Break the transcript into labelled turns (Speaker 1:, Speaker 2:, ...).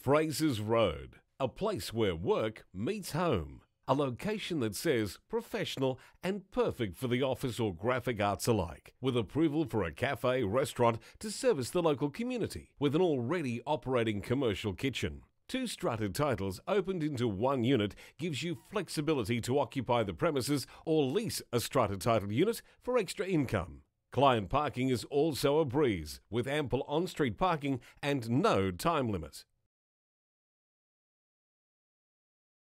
Speaker 1: Fraser's Road, a place where work meets home. A location that says professional and perfect for the office or graphic arts alike, with approval for a cafe, restaurant to service the local community, with an already operating commercial kitchen. Two strutted titles opened into one unit gives you flexibility to occupy the premises or lease a strutted title unit for extra income. Client parking is also a breeze, with ample on street parking and no time limit.